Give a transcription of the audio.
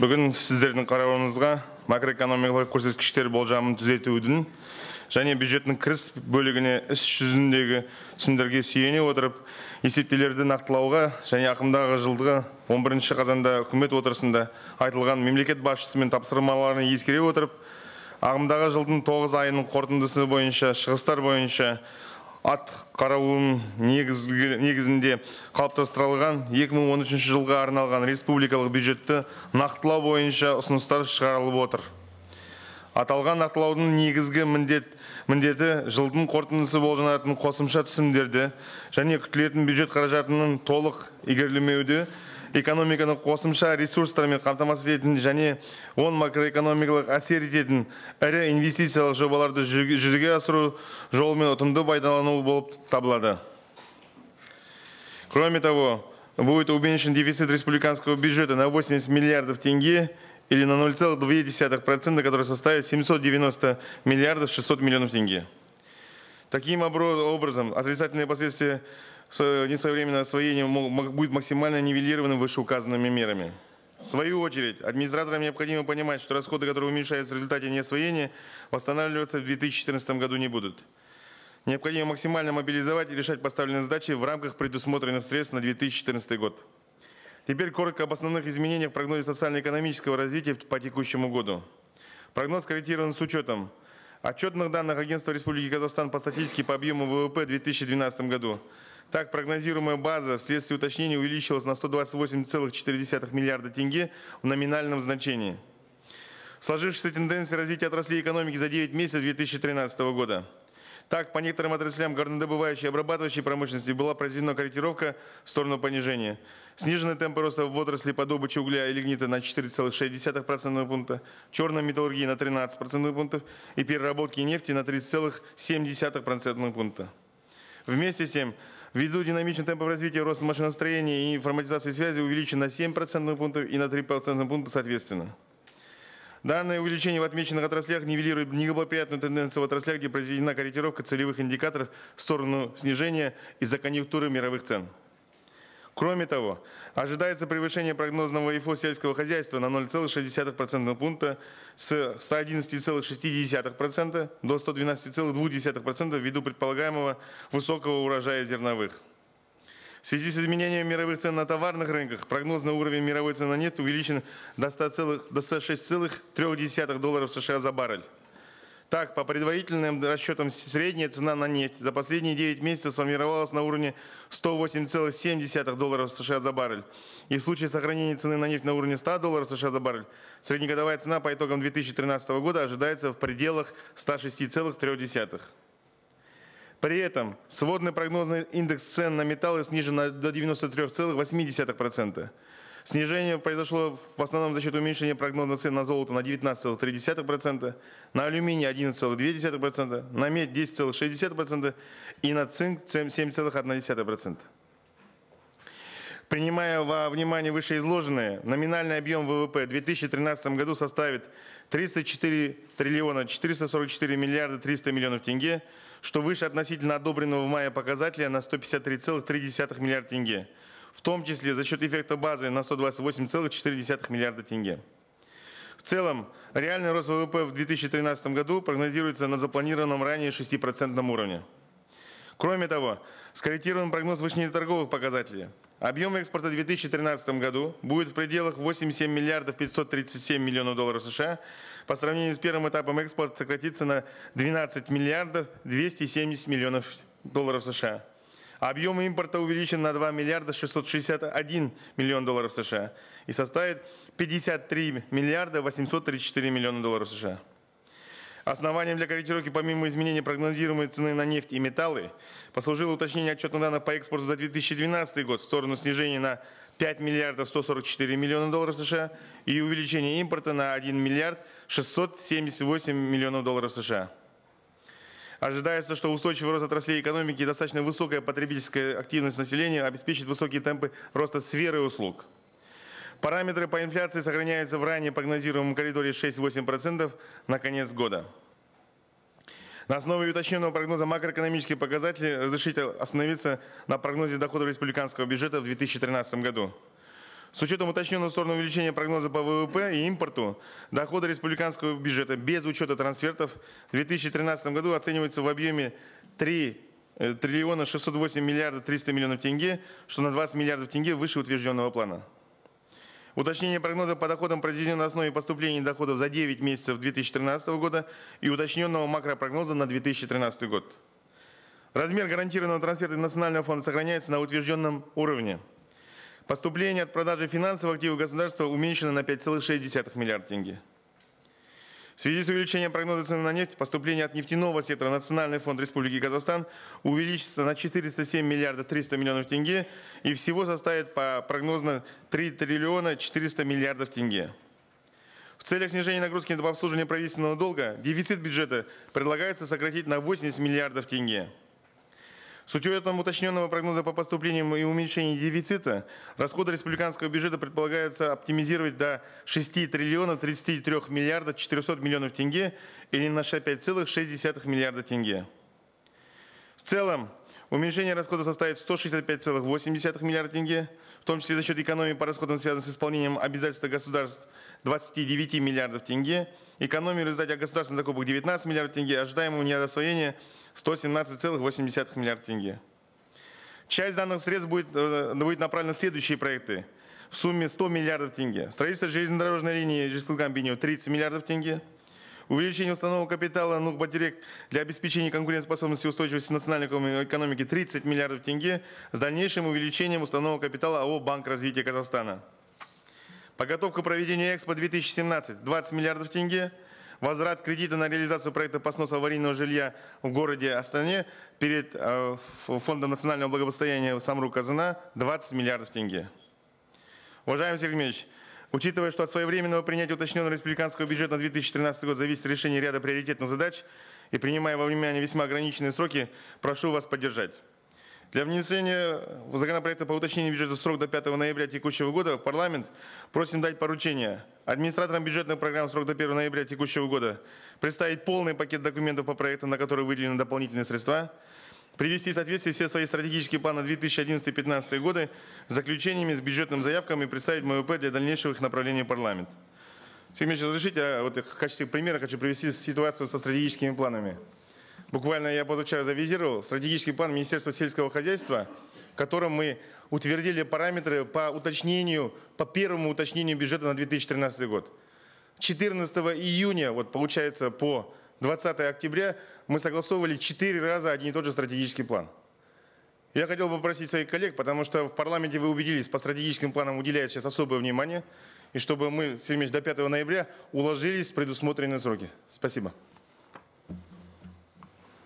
Бүгін сіздердің қарауыңызға макроэкономикалық көрсеткіштер болжамын түзетудің және бюджеттің кіріс бөлігіне іс жүзіндегі түсімдерге сүйене отырып, есептелерді нақтылауға және ақымдағы жылдығы 11 қазанда үкімет отырысында айтылған мемлекет басшысымен тапсырмаларын ескере отырып, ағымдағы жылдың 9 айының қорытындысы бойынша шығыстар бойынша Ат негізгі, негізінде қалыптастырылған 2013 жылға арналған республикалық бюджетті нақтылау бойынша ұсыныстар шығарылып отыр аталған нақтылаудың негізгі міндет міндеті жылдың қорытындысы болжанатын қосымша түсімдерді және күтілетін бюджет қаражатының толық игерілмеуді экономиканы қосымша ресурстармен қамтамасыз ететін және он макроэкономикалық әсер ететін ірі инвестициялық жобаларды жүзеге асыру жолымен ұтымды пайдалану болып табылады кроме того будет уменьшен дефицит республиканского бюджета на 80 миллиардов тенге или на 0,2%, который составит 790 миллиардов 600 миллионов тенге. Таким образом, отрицательные последствия несвоевременного освоения будут максимально нивелированы вышеуказанными мерами. В свою очередь, администраторам необходимо понимать, что расходы, которые уменьшаются в результате неосвоения, восстанавливаться в 2014 году не будут. Необходимо максимально мобилизовать и решать поставленные задачи в рамках предусмотренных средств на 2014 год. Теперь коротко об основных изменениях в прогнозе социально-экономического развития по текущему году. Прогноз корректирован с учетом Отчетных данных Агентства Республики Казахстан по статистике по объему ВВП в 2012 году. Так, прогнозируемая база вследствие уточнения увеличилась на 128,4 миллиарда тенге в номинальном значении. Сложившаяся тенденция развития отраслей экономики за 9 месяцев 2013 года – так, по некоторым отраслям горнодобывающей и обрабатывающей промышленности была произведена корректировка в сторону понижения. Снижены темпы роста в отрасли по добыче угля и лигнита на 4,6% пункта, черной металлургии на 13% пунктов и переработки нефти на 3,7% пункта. Вместе с тем, Ввиду динамичных темпов развития роста машиностроения и информатизации связи увеличен на 7% пунктов и на 3% пункта соответственно. Данное увеличение в отмеченных отраслях нивелирует неблагоприятную тенденцию в отраслях, где произведена корректировка целевых индикаторов в сторону снижения из-за конъюнктуры мировых цен. Кроме того, ожидается превышение прогнозного ИФО сельского хозяйства на 0,6% пункта с 111,6% до 112,2% ввиду предполагаемого высокого урожая зерновых. В связи с изменением мировых цен на товарных рынках прогноз на уровень мировой цены на нефть увеличен до, 100 целых, до 106,3 долларов США за баррель. Так, по предварительным расчетам, средняя цена на нефть за последние 9 месяцев сформировалась на уровне 108,7 долларов США за баррель. И в случае сохранения цены на нефть на уровне 100 долларов США за баррель, среднегодовая цена по итогам 2013 года ожидается в пределах 106,3. При этом сводный прогнозный индекс цен на металлы снижен до 93,8%. Снижение произошло в основном за счет уменьшения прогноза цен на золото на 19,3%, на алюминий 11,2%, на медь 10,6% и на цинк 7,1%. Принимая во внимание вышеизложенное, номинальный объем ВВП в 2013 году составит 34 триллиона 444 миллиарда 300 миллионов тенге, что выше относительно одобренного в мае показателя на 153,3 миллиарда тенге, в том числе за счет эффекта базы на 128,4 миллиарда тенге. В целом, реальный рост ВВП в 2013 году прогнозируется на запланированном ранее 6% уровне. Кроме того, скорректирован прогноз внешнеторговых показателей. Объем экспорта в 2013 году будет в пределах 87 миллиардов 537 миллионов долларов США. По сравнению с первым этапом экспорт сократится на 12 миллиардов 270 миллионов долларов США. Объем импорта увеличен на 2 миллиарда 661 миллион долларов США и составит 53 миллиарда 834 миллиона долларов США. Основанием для корректировки помимо изменения прогнозируемой цены на нефть и металлы послужило уточнение отчетных данных по экспорту за 2012 год в сторону снижения на 5 миллиардов 144 миллиона долларов США и увеличение импорта на 1 миллиард 678 миллионов долларов США. Ожидается, что устойчивый рост отраслей экономики и достаточно высокая потребительская активность населения обеспечит высокие темпы роста сферы услуг. Параметры по инфляции сохраняются в ранее прогнозируемом коридоре 6-8% на конец года. На основе уточненного прогноза макроэкономические показатели разрешите остановиться на прогнозе доходов республиканского бюджета в 2013 году. С учетом уточненного стороны увеличения прогноза по ВВП и импорту, доходы республиканского бюджета без учета трансфертов в 2013 году оцениваются в объеме 3 э, триллиона 608 миллиардов 300 миллионов тенге, что на 20 миллиардов тенге выше утвержденного плана уточнение прогноза по доходам, произведено на основе поступлений доходов за 9 месяцев 2013 года и уточненного макропрогноза на 2013 год. Размер гарантированного трансферта Национального фонда сохраняется на утвержденном уровне. Поступление от продажи финансовых активов государства уменьшено на 5,6 миллиарда тенге. В связи с увеличением прогноза цены на нефть, поступление от нефтяного сектора Национальный фонд Республики Казахстан увеличится на 407 миллиардов 300 миллионов тенге и всего составит по прогнозно 3 триллиона 400 миллиардов тенге. В целях снижения нагрузки на обслуживание правительственного долга дефицит бюджета предлагается сократить на 80 миллиардов тенге. С учетом уточненного прогноза по поступлениям и уменьшению дефицита, расходы республиканского бюджета предполагается оптимизировать до 6 триллионов 33 миллиардов 400 миллионов тенге или на 5,6 миллиарда тенге. В целом, Уменьшение расходов составит 165,8 миллиарда тенге, в том числе за счет экономии по расходам, связанных с исполнением обязательств государств 29 миллиардов тенге, экономии в результате государственных закупок 19 миллиардов тенге, ожидаемого неосвоения 117,8 миллиарда тенге. Часть данных средств будет, э, будет направлена на следующие проекты в сумме 100 миллиардов тенге. Строительство железнодорожной линии Жискалгам-Биньо 30 миллиардов тенге – Увеличение установок капитала «Нух Батерек» для обеспечения конкурентоспособности и устойчивости национальной экономики 30 миллиардов тенге с дальнейшим увеличением установок капитала АО «Банк развития Казахстана». Подготовка проведения Экспо 2017 – 20 миллиардов тенге. Возврат кредита на реализацию проекта по сносу аварийного жилья в городе Астане перед э, Фондом национального благосостояния Самру Казана 20 миллиардов тенге. Уважаемый Сергей Ильич, Учитывая, что от своевременного принятия уточненного республиканского бюджета на 2013 год зависит решение ряда приоритетных задач и принимая во внимание весьма ограниченные сроки, прошу вас поддержать. Для внесения законопроекта по уточнению бюджета в срок до 5 ноября текущего года в парламент просим дать поручение администраторам бюджетных программ в срок до 1 ноября текущего года представить полный пакет документов по проекту, на который выделены дополнительные средства, привести в соответствие все свои стратегические планы 2011-2015 годы с заключениями, с бюджетными заявками и представить МВП для дальнейшего их направления в парламент. Сергей Ильич, я вот в качестве примера хочу привести ситуацию со стратегическими планами. Буквально я позавчера завизировал стратегический план Министерства сельского хозяйства, в котором мы утвердили параметры по уточнению, по первому уточнению бюджета на 2013 год. 14 июня, вот получается по 20 октября мы согласовывали четыре раза один и тот же стратегический план. Я хотел бы попросить своих коллег, потому что в парламенте вы убедились, по стратегическим планам уделяют сейчас особое внимание, и чтобы мы, Сергей до 5 ноября уложились в предусмотренные сроки. Спасибо.